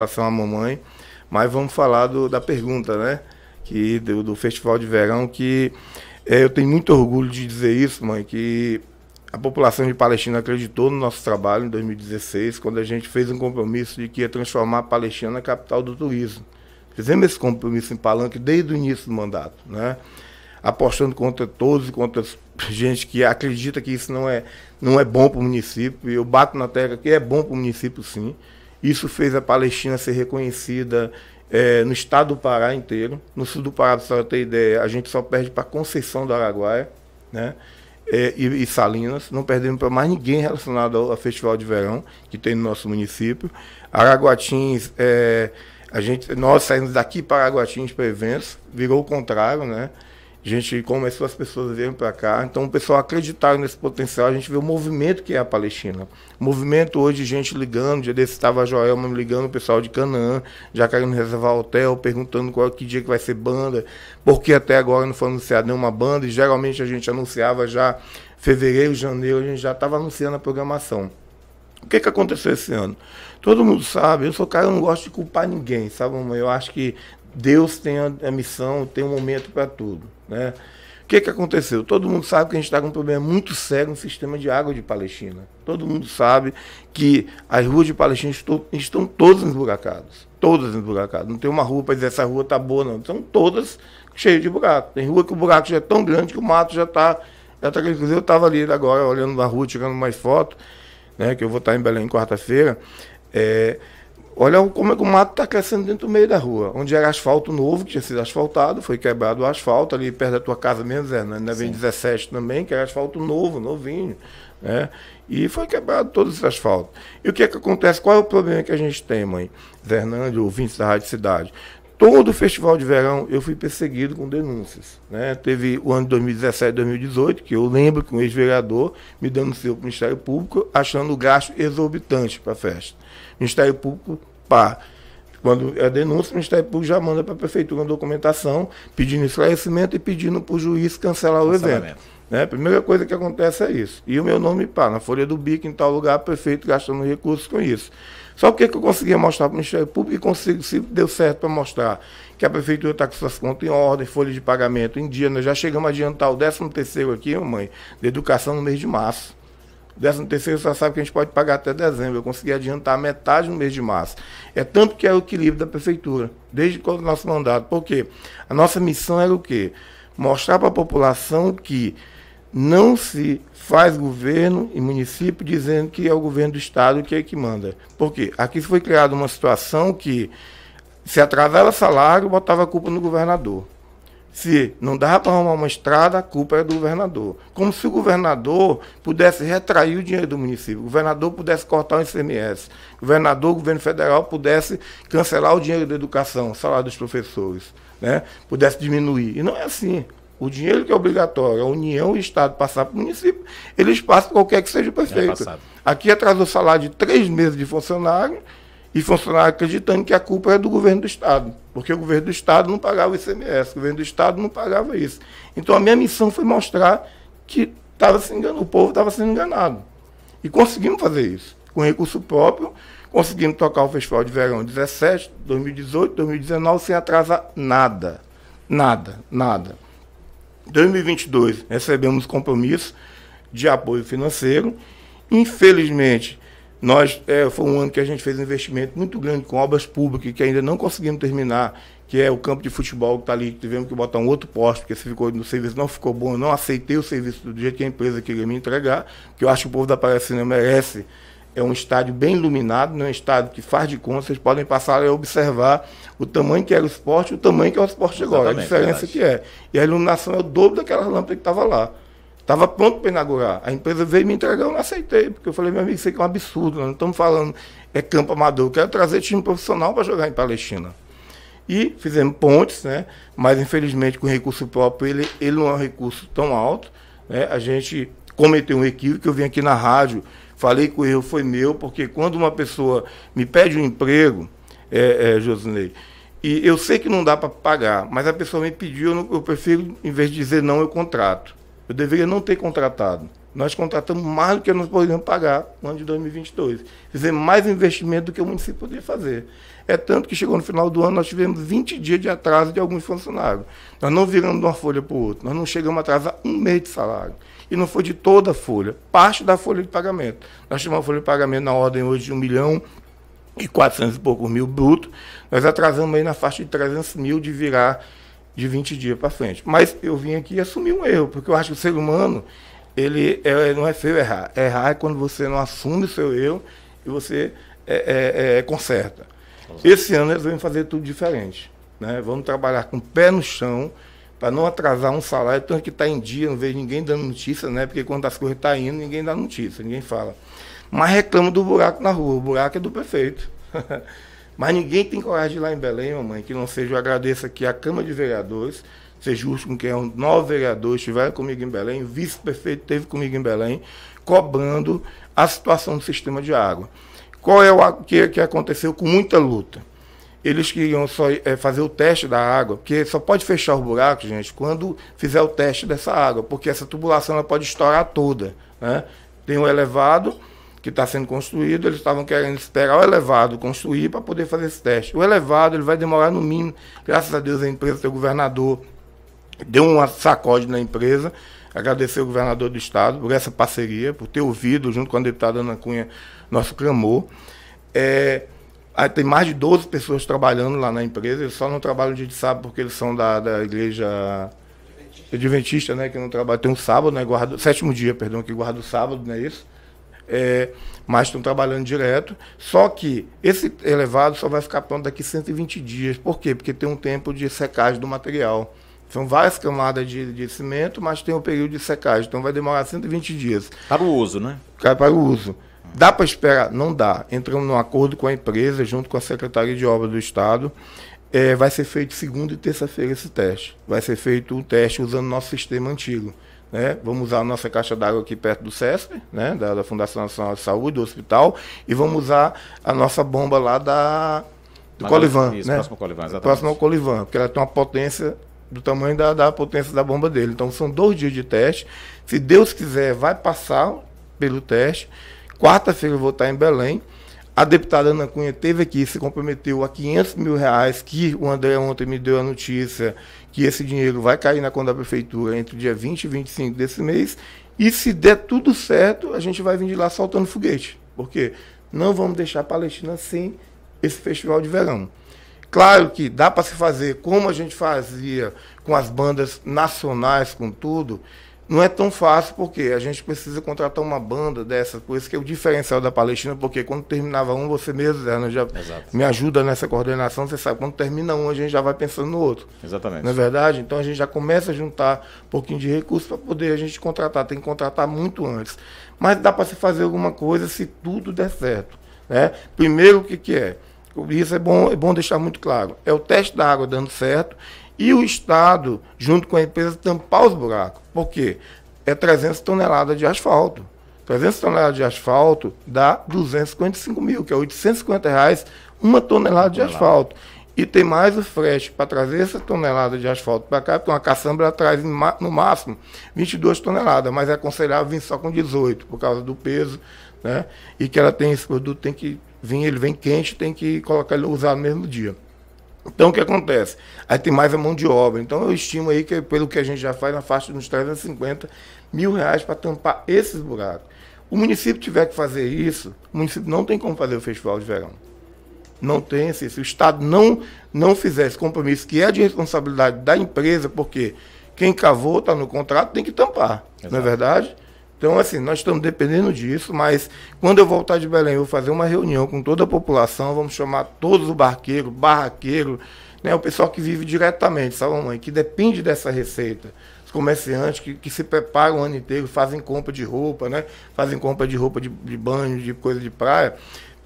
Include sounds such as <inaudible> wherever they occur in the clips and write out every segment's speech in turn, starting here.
relação uma Mamãe, mas vamos falar do, da pergunta, né? Que, do, do Festival de Verão, que é, eu tenho muito orgulho de dizer isso, mãe, que a população de Palestina acreditou no nosso trabalho em 2016, quando a gente fez um compromisso de que ia transformar a Palestina na capital do turismo. Fizemos esse compromisso em Palanque desde o início do mandato, né? apostando contra todos e contra gente que acredita que isso não é, não é bom para o município. Eu bato na tecla que é bom para o município, sim. Isso fez a Palestina ser reconhecida é, no estado do Pará inteiro. No sul do Pará, só ter ideia, a gente só perde para Conceição do Araguaia né? É, e, e, Salinas. Não perdemos para mais ninguém relacionado ao, ao, Festival de Verão que tem no nosso município. Araguatins, é, a gente, nós saímos daqui para Araguatins para eventos, virou o contrário, né? A gente começou as pessoas virem para cá, então o pessoal acreditava nesse potencial, a gente vê o movimento que é a Palestina. movimento hoje, gente ligando, dia desse estava a Joelma me ligando, o pessoal de Canaã, já querendo reservar hotel, perguntando qual que dia que vai ser banda, porque até agora não foi anunciada nenhuma banda, e geralmente a gente anunciava já fevereiro, janeiro, a gente já estava anunciando a programação. O que, que aconteceu esse ano? Todo mundo sabe, eu sou cara, eu não gosto de culpar ninguém, sabe, mamãe? Eu acho que Deus tem a missão, tem um momento para tudo. Né? O que, é que aconteceu? Todo mundo sabe que a gente está com um problema muito sério no sistema de água de Palestina. Todo mundo sabe que as ruas de Palestina estão, estão todas emburacadas. Todas emburacadas. Não tem uma rua para dizer essa rua está boa, não. São todas cheias de buraco. Tem rua que o buraco já é tão grande que o mato já está. Já tá, inclusive, eu estava ali agora olhando na rua, tirando mais fotos, né, que eu vou estar tá em Belém quarta-feira. É, Olha como é que o mato está crescendo dentro do meio da rua, onde era asfalto novo, que tinha sido asfaltado, foi quebrado o asfalto, ali perto da tua casa mesmo, Zé, né? na né? Vem 17 também, que era asfalto novo, novinho, né? E foi quebrado todo esse asfalto. E o que é que acontece? Qual é o problema que a gente tem, mãe? Zé Hernandes, ouvintes da Rádio Cidade. Todo o festival de verão eu fui perseguido com denúncias. Né? Teve o ano de 2017 2018, que eu lembro que um ex-vereador me denunciou para o Ministério Público achando o gasto exorbitante para a festa. Ministério Público, pá. Quando é denúncia, o Ministério Público já manda para a Prefeitura uma documentação, pedindo esclarecimento e pedindo para o juiz cancelar o evento. Né? A primeira coisa que acontece é isso. E o meu nome, pá, na folha do BIC, em tal lugar, prefeito gastando recursos com isso. Só o que, que eu conseguia mostrar para o Ministério Público e consigo, se deu certo para mostrar que a prefeitura está com suas contas em ordem, folha de pagamento em dia. Nós já chegamos a adiantar o 13 aqui, mãe, de educação no mês de março décimo terceiro só sabe que a gente pode pagar até dezembro. Eu consegui adiantar metade no mês de março. É tanto que é o equilíbrio da prefeitura, desde o nosso mandato. Por quê? A nossa missão era o quê? Mostrar para a população que não se faz governo e município dizendo que é o governo do Estado que é que manda. Por quê? Aqui foi criada uma situação que se atrasava salário, botava a culpa no governador. Se não dava para arrumar uma estrada, a culpa era é do governador. Como se o governador pudesse retrair o dinheiro do município, o governador pudesse cortar o ICMS, o governador, o governo federal pudesse cancelar o dinheiro da educação, o salário dos professores, né? pudesse diminuir. E não é assim. O dinheiro que é obrigatório, a União e o Estado passar para o município, eles passam qualquer que seja o é prefeito. É Aqui atrasou o salário de três meses de funcionário e funcionários acreditando que a culpa é do governo do Estado, porque o governo do Estado não pagava o ICMS, o governo do Estado não pagava isso. Então a minha missão foi mostrar que tava se enganando, o povo estava sendo enganado. E conseguimos fazer isso, com recurso próprio, conseguimos tocar o Festival de Verão 17, 2018, 2019, sem atrasar nada, nada, nada. 2022 recebemos compromisso de apoio financeiro, infelizmente nós, é, foi um ano que a gente fez um investimento muito grande com obras públicas que ainda não conseguimos terminar, que é o campo de futebol que está ali, tivemos que botar um outro poste, porque esse ficou, no serviço não ficou bom, eu não aceitei o serviço do jeito que a empresa queria me entregar, que eu acho que o povo da Palestina merece. É um estádio bem iluminado, não é um estádio que faz de conta, vocês podem passar a observar o tamanho que era o esporte, o tamanho que é o esporte agora, Exatamente, a diferença verdade. que é. E a iluminação é o dobro daquela lâmpada que estava lá. Estava pronto para inaugurar. A empresa veio me entregar, eu não aceitei, porque eu falei, meu amigo, isso aqui é um absurdo, nós não estamos falando, é campo amador, eu quero trazer time profissional para jogar em Palestina. E fizemos pontes, né? mas infelizmente com recurso próprio ele, ele não é um recurso tão alto. Né? A gente cometeu um equívoco, eu vim aqui na rádio, falei que o erro foi meu, porque quando uma pessoa me pede um emprego, é, é, Josinei, e eu sei que não dá para pagar, mas a pessoa me pediu, eu, não, eu prefiro, em vez de dizer não, eu contrato. Eu deveria não ter contratado. Nós contratamos mais do que nós poderíamos pagar no ano de 2022. Fizemos mais investimento do que o município poderia fazer. É tanto que chegou no final do ano, nós tivemos 20 dias de atraso de alguns funcionários. Nós não viramos de uma folha para outra, nós não chegamos a atrasar um mês de salário. E não foi de toda a folha, parte da folha de pagamento. Nós tivemos uma folha de pagamento na ordem hoje de 1 milhão e 400 e poucos mil bruto. Nós atrasamos aí na faixa de 300 mil de virar de 20 dias para frente. Mas eu vim aqui assumir um erro, porque eu acho que o ser humano, ele é, é, não é feio errar. Errar é quando você não assume o seu erro e você é, é, é conserta. Esse ano eles vão fazer tudo diferente. Né? Vamos trabalhar com o pé no chão, para não atrasar um salário, tanto que está em dia, não vejo ninguém dando notícia, né? Porque quando as coisas estão tá indo, ninguém dá notícia, ninguém fala. Mas reclama do buraco na rua, o buraco é do prefeito. <laughs> Mas ninguém tem coragem de ir lá em Belém, mamãe, que não seja. Eu agradeço aqui à Câmara de Vereadores, ser justo com quem é um nove vereadores estiveram comigo em Belém, o vice-prefeito esteve comigo em Belém, cobrando a situação do sistema de água. Qual é o que, que aconteceu com muita luta? Eles queriam só é, fazer o teste da água, porque só pode fechar o buraco, gente, quando fizer o teste dessa água, porque essa tubulação ela pode estourar toda. Né? Tem o um elevado, que está sendo construído, eles estavam querendo esperar o elevado construir para poder fazer esse teste. O elevado ele vai demorar no mínimo, graças a Deus a empresa, seu governador deu uma sacode na empresa, agradecer ao governador do estado por essa parceria, por ter ouvido, junto com a deputada Ana Cunha, nosso clamor. É, tem mais de 12 pessoas trabalhando lá na empresa, eles só não trabalham dia de sábado porque eles são da, da igreja adventista, né, que não trabalha, tem um sábado, né, guarda, sétimo dia, perdão, que guarda o sábado, não é isso? É, mas estão trabalhando direto. Só que esse elevado só vai ficar pronto daqui 120 dias. Por quê? Porque tem um tempo de secagem do material. São várias camadas de, de cimento, mas tem um período de secagem. Então vai demorar 120 dias. Para o uso, né? Para o uso. Dá para esperar? Não dá. Entramos num acordo com a empresa, junto com a Secretaria de Obras do Estado. É, vai ser feito segunda e terça-feira esse teste. Vai ser feito o um teste usando nosso sistema antigo né? Vamos usar a nossa caixa d'água aqui perto do CESP, né? Da, da, Fundação Nacional de Saúde, do hospital, e vamos usar a nossa bomba lá da do Mas, Colivan, isso, né? Próximo ao Colivan, exatamente. Próximo ao Colivan, porque ela tem uma potência do tamanho da, da potência da bomba dele. Então são dois dias de teste. Se Deus quiser, vai passar pelo teste. Quarta-feira eu vou estar em Belém. A deputada Ana Cunha teve aqui, se comprometeu a 500 mil reais, que o André ontem me deu a notícia que esse dinheiro vai cair na conta da prefeitura entre o dia 20 e 25 desse mês. E se der tudo certo, a gente vai vir de lá soltando foguete. Porque não vamos deixar a Palestina sem esse festival de verão. Claro que dá para se fazer como a gente fazia com as bandas nacionais, com tudo, não é tão fácil porque a gente precisa contratar uma banda dessas coisas, que é o diferencial da Palestina, porque quando terminava um, você mesmo né, já Exato. me ajuda nessa coordenação, você sabe, quando termina um, a gente já vai pensando no outro. Exatamente. Não é verdade? Então a gente já começa a juntar um pouquinho de recurso para poder a gente contratar, tem que contratar muito antes. Mas dá para se fazer alguma coisa se tudo der certo. Né? Primeiro, o que, que é? Isso é bom, é bom deixar muito claro. É o teste da água dando certo e o Estado, junto com a empresa, tampar os buracos. Por quê? É 300 toneladas de asfalto. 300 toneladas de asfalto dá 255 mil, que é 850 reais uma tonelada de asfalto. E tem mais o frete para trazer essa tonelada de asfalto para cá, porque uma caçamba traz no máximo 22 toneladas, mas é aconselhável vir só com 18, por causa do peso, né? E que ela tem esse produto, tem que vir, ele vem quente, tem que colocar ele usar no mesmo dia. Então, o que acontece? Aí tem mais a mão de obra. Então, eu estimo aí que, pelo que a gente já faz, na faixa dos 350 mil reais para tampar esses buracos. O município tiver que fazer isso, o município não tem como fazer o festival de verão. Não tem assim, Se o Estado não, não fizer esse compromisso, que é de responsabilidade da empresa, porque quem cavou está no contrato, tem que tampar. Exato. Não é verdade? Então, assim, nós estamos dependendo disso, mas quando eu voltar de Belém, eu vou fazer uma reunião com toda a população, vamos chamar todos os barqueiros, barraqueiros, né, o pessoal que vive diretamente, sabe, mãe, que depende dessa receita. Os comerciantes que, que se preparam o ano inteiro, fazem compra de roupa, né? Fazem compra de roupa de, de banho, de coisa de praia,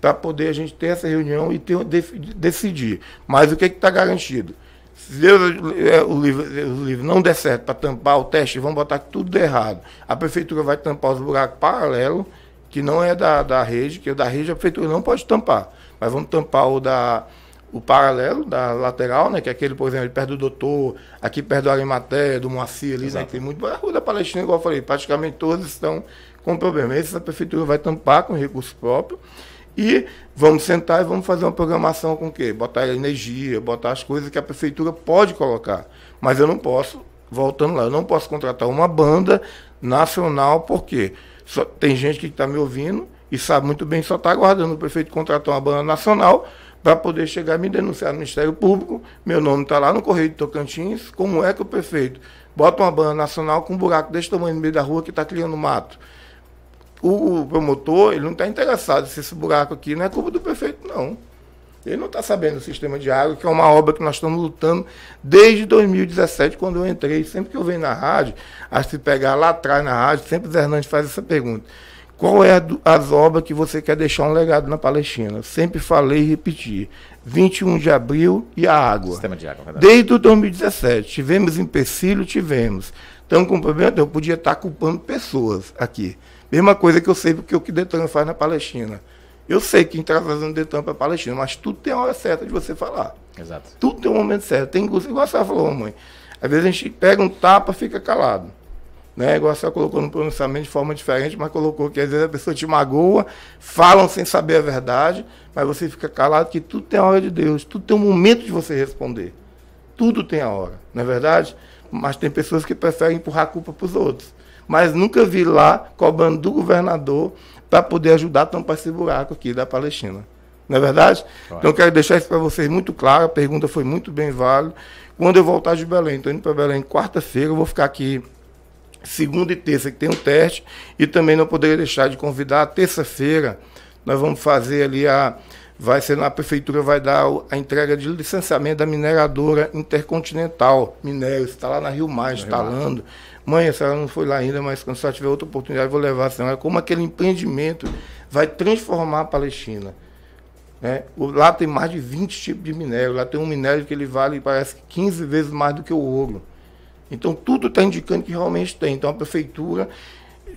para poder a gente ter essa reunião e ter, de, decidir. Mas o que é está garantido? se Deus, é, o, livro, é, o livro não der certo para tampar o teste, vão botar que tudo der errado. A prefeitura vai tampar os buracos paralelos, que não é da, da rede, que é da rede a prefeitura não pode tampar. Mas vamos tampar o da o paralelo da lateral, né? Que é aquele, por exemplo, perto do doutor, aqui perto do Arimaté, do Moacir ali, Exato. né? Que tem muito. A rua da Palestina, igual eu falei, praticamente todas estão com problema. Esse a prefeitura vai tampar com recurso próprio. E vamos sentar e vamos fazer uma programação com o quê? Botar energia, botar as coisas que a prefeitura pode colocar. Mas eu não posso, voltando lá, eu não posso contratar uma banda nacional, porque só, tem gente que está me ouvindo e sabe muito bem, só está aguardando o prefeito contratar uma banda nacional para poder chegar e me denunciar no Ministério Público. Meu nome está lá no Correio de Tocantins. Como é que o prefeito bota uma banda nacional com um buraco desse tamanho no meio da rua que está criando mato? o, promotor ele não está interessado se esse buraco aqui não é culpa do prefeito, não. Ele não está sabendo do sistema de água, que é uma obra que nós estamos lutando desde 2017, quando eu entrei. Sempre que eu venho na rádio, a se pegar lá atrás na rádio, sempre o Hernandes faz essa pergunta. Qual é a, as obras que você quer deixar um legado na Palestina? Sempre falei e repeti. 21 de abril e a água. Sistema de água, verdade. Desde 2017. Tivemos empecilho, tivemos. Estamos com problema, é eu podia estar tá culpando pessoas aqui. Mesma coisa que eu sei porque o que o Detran faz na Palestina. Eu sei que está fazendo Detran para a Palestina, mas tudo tem a hora certa de você falar. Exato. Tudo tem um momento certo. Tem curso, igual a senhora falou, mãe. Às vezes a gente pega um tapa fica calado. Né? Igual a senhora colocou no pronunciamento de forma diferente, mas colocou que às vezes a pessoa te magoa, falam sem saber a verdade, mas você fica calado que tudo tem a hora de Deus, tudo tem um momento de você responder. Tudo tem a hora, não é verdade? Mas tem pessoas que preferem empurrar a culpa para os outros mas nunca vi lá cobrando do governador para poder ajudar a tampar esse buraco aqui da Palestina. Não é verdade? Claro. Então, quero deixar isso para vocês muito claro. A pergunta foi muito bem válida. Quando eu voltar de Belém, estou indo para Belém quarta-feira, eu vou ficar aqui segunda e terça, que tem um teste. E também não poderia deixar de convidar. Terça-feira, nós vamos fazer ali a. Vai ser na prefeitura, vai dar a entrega de licenciamento da mineradora intercontinental Minérios, está lá na Rio Mais, instalando. Mãe, a senhora não foi lá ainda, mas quando a senhora tiver outra oportunidade, eu vou levar a senhora. Como aquele empreendimento vai transformar a Palestina. Né? Lá tem mais de 20 tipos de minério. Lá tem um minério que ele vale, parece, 15 vezes mais do que o ouro. Então, tudo está indicando que realmente tem. Então, a prefeitura,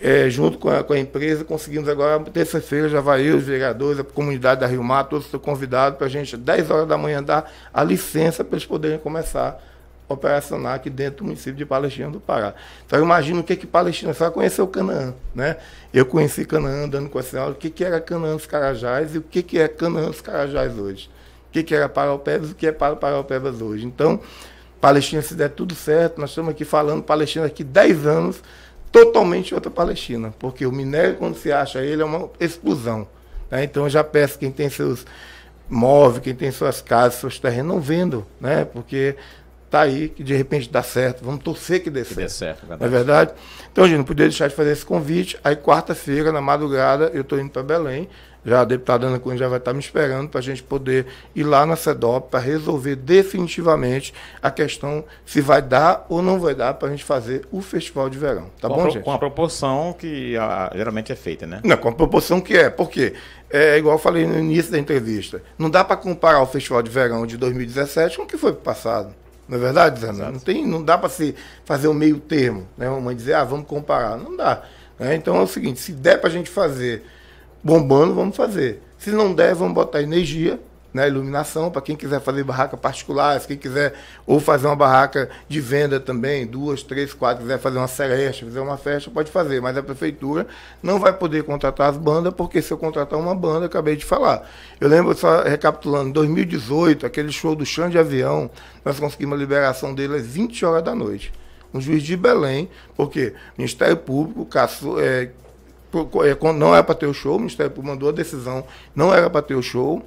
é, junto com a, com a, empresa, conseguimos agora, terça-feira, já vai eu, os vereadores, a comunidade da Rio Mar, todos estão convidados para a gente, às 10 horas da manhã, dar a licença para eles poderem começar operacional aqui dentro do município de Palestina do Pará. Então eu imagino o que que Palestina só conheceu Canaã, né? Eu conheci Canaã andando com a senhora, o que que era Canaã dos Carajás e o que que é Canaã dos Carajás hoje. O que que era Paraupebas e o que é Paraupebas hoje. Então, Palestina se der tudo certo, nós estamos aqui falando Palestina aqui 10 anos, totalmente outra Palestina, porque o minério quando se acha ele é uma explosão. Né? Então eu já peço quem tem seus móveis, quem tem suas casas, seus terrenos, não vendo, né? Porque tá aí, que de repente dá certo. Vamos torcer que dê que certo. Dê certo verdade. Não é verdade? Então, gente não podia deixar de fazer esse convite. Aí, quarta-feira, na madrugada, eu estou indo para Belém. Já a deputada Ana Cunha já vai estar tá me esperando para a gente poder ir lá na CEDOP para resolver definitivamente a questão se vai dar ou não vai dar para a gente fazer o festival de verão. Tá com bom, gente? Com a proporção que a, geralmente é feita, né? Não, com a proporção que é. Por quê? É igual eu falei no início da entrevista. Não dá para comparar o festival de verão de 2017 com o que foi passado. Não é verdade, Zé? Não, tem, não dá para se fazer um meio termo, né? Uma dizer, ah, vamos comparar. Não dá. Né? Então é o seguinte, se der para a gente fazer bombando, vamos fazer. Se não der, vamos botar energia na né, iluminação para quem quiser fazer barraca particular, quem quiser ou fazer uma barraca de venda também, duas, três, quatro, quiser fazer uma celeste, fazer uma festa, pode fazer, mas a prefeitura não vai poder contratar as bandas, porque se eu contratar uma banda, acabei de falar. Eu lembro, só recapitulando, 2018, aquele show do chão de avião, nós conseguimos a liberação dele às 20 horas da noite. Um juiz de Belém, porque Ministério Público caçou, é, é não era para ter o show, o Ministério Público mandou a decisão, não era para ter o show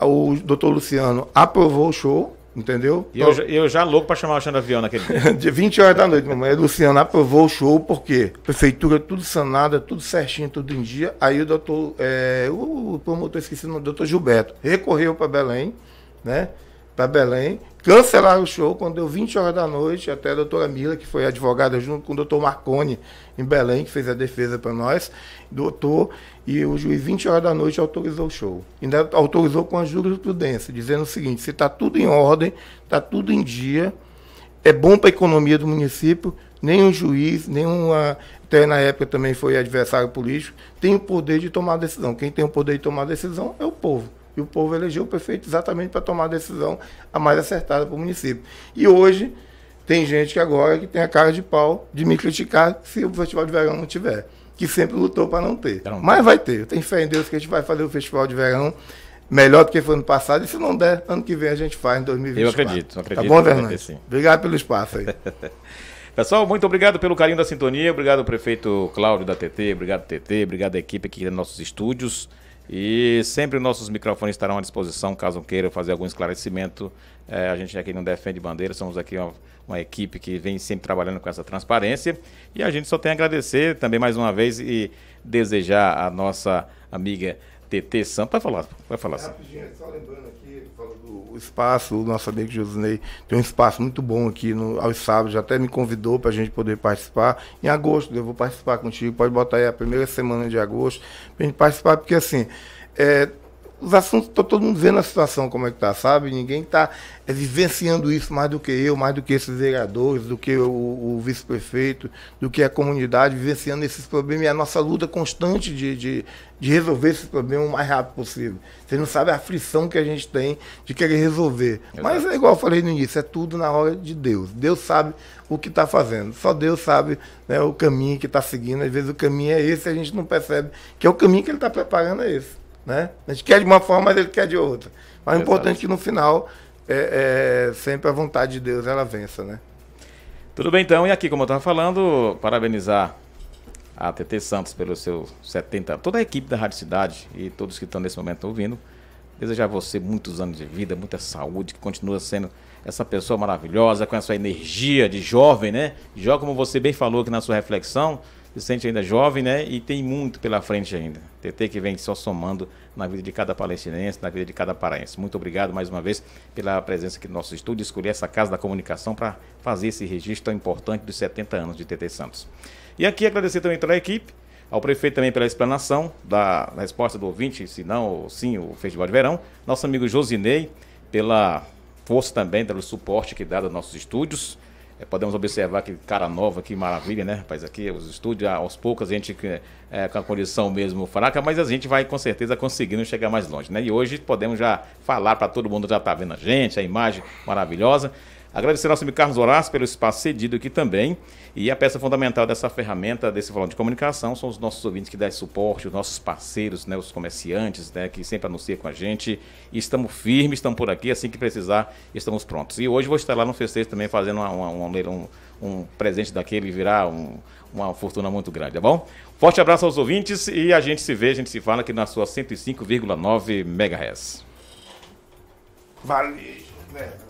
o doutor Luciano aprovou o show, entendeu? E eu, então eu já louco para chamar o Xandra Avião naquele dia. <laughs> de 20 horas da noite, mamãe. Luciano aprovou o show, porque prefeitura tudo sanada, tudo certinho, tudo em dia. Aí o doutor, é, o promotor, esqueci o nome, doutor Gilberto, recorreu para Belém, né? para Belém, cancelaram o show quando deu 20 horas da noite, até a doutora Mila, que foi advogada junto com o doutor Marconi em Belém, que fez a defesa para nós, doutor, e o juiz 20 horas da noite autorizou o show. Ainda autorizou com a jurisprudência, dizendo o seguinte, se está tudo em ordem, está tudo em dia, é bom para a economia do município, nenhum juiz, nenhuma. Até na época também foi adversário político, tem o poder de tomar decisão. Quem tem o poder de tomar decisão é o povo. E o povo elegeu o prefeito exatamente para tomar a decisão a mais acertada para o município. E hoje tem gente que agora que tem a cara de pau de me criticar se o festival de verão não tiver. Que sempre lutou para não ter. Não. Mas vai ter. Eu tenho fé em Deus que a gente vai fazer o festival de verão melhor do que foi no passado. E se não der, ano que vem a gente faz em 2024. Eu acredito, eu acredito. Tá bom, Fernandes? Obrigado pelo espaço aí. <laughs> Pessoal, muito obrigado pelo carinho da sintonia. Obrigado, prefeito Cláudio da TT. Obrigado, TT. Obrigado, equipe aqui nos nossos estúdios. E sempre nossos microfones estarão à disposição, caso queiram fazer algum esclarecimento. É, a gente aqui não defende bandeira, somos aqui uma, uma, equipe que vem sempre trabalhando com essa transparência. E a gente só tem a agradecer também mais uma vez e desejar a nossa amiga TT Sampa Vai falar, vai falar. Rapidinho, só lembrando aqui espaço, o nosso amigo Josinei tem um espaço muito bom aqui no, aos sábados, já até me convidou para a gente poder participar. Em agosto eu vou participar contigo, pode botar aí a primeira semana de agosto para a gente participar, porque assim, é, os assuntos, está todo mundo vendo a situação como é que está sabe? Ninguém está é, vivenciando isso mais do que eu, mais do que esses vereadores, do que o, o vice-prefeito, do que a comunidade, vivenciando esses problemas. E a nossa luta constante de, de, de resolver esses problemas o mais rápido possível. você não sabe a aflição que a gente tem de querer resolver. Exato. Mas é igual eu falei no início, é tudo na hora de Deus. Deus sabe o que está fazendo. Só Deus sabe né, o caminho que está seguindo. Às vezes o caminho é esse e a gente não percebe que é o caminho que ele está preparando é esse. Né? A gente quer de uma forma, mas ele quer de outra. Mas é importante que no final, é, é, sempre a vontade de Deus ela vença. Né? Tudo bem então, e aqui, como eu estava falando, parabenizar a TT Santos pelo seu 70, toda a equipe da Rádio Cidade e todos que estão nesse momento ouvindo. Desejar a você muitos anos de vida, muita saúde, que continua sendo essa pessoa maravilhosa, com essa energia de jovem, né? já como você bem falou aqui na sua reflexão, se sente ainda jovem, né? E tem muito pela frente ainda. TT que vem só somando na vida de cada palestinense, na vida de cada paraense. Muito obrigado mais uma vez pela presença aqui no nosso estúdio, escolher essa Casa da Comunicação para fazer esse registro tão importante dos 70 anos de TT Santos. E aqui agradecer também toda a equipe, ao prefeito também pela explanação da, resposta do ouvinte, se não, sim, o Festival de Verão. Nosso amigo Josinei, pela força também, pelo suporte que dá aos nossos estúdios. É, podemos observar que cara nova, que maravilha, né, rapaz? Aqui os estúdios, ah, aos poucos, a gente eh, é, com a condição mesmo fraca, mas a gente vai com certeza conseguindo chegar mais longe, né? E hoje podemos já falar para todo mundo, já tá vendo a gente, a imagem maravilhosa. Agradecer ao nosso amigo Carlos Horácio pelo espaço cedido aqui também. E a peça fundamental dessa ferramenta, desse valor de comunicação, são os nossos ouvintes que dão suporte, os nossos parceiros, né, os comerciantes, né, que sempre anunciam com a gente. E estamos firmes, estamos por aqui, assim que precisar, estamos prontos. E hoje vou estar lá no festejo também fazendo uma, uma, uma, um, um presente daquele virar um, uma fortuna muito grande, tá bom? Forte abraço aos ouvintes e a gente se vê, a gente se fala aqui na sua 105,9 MHz. Valeu, velho.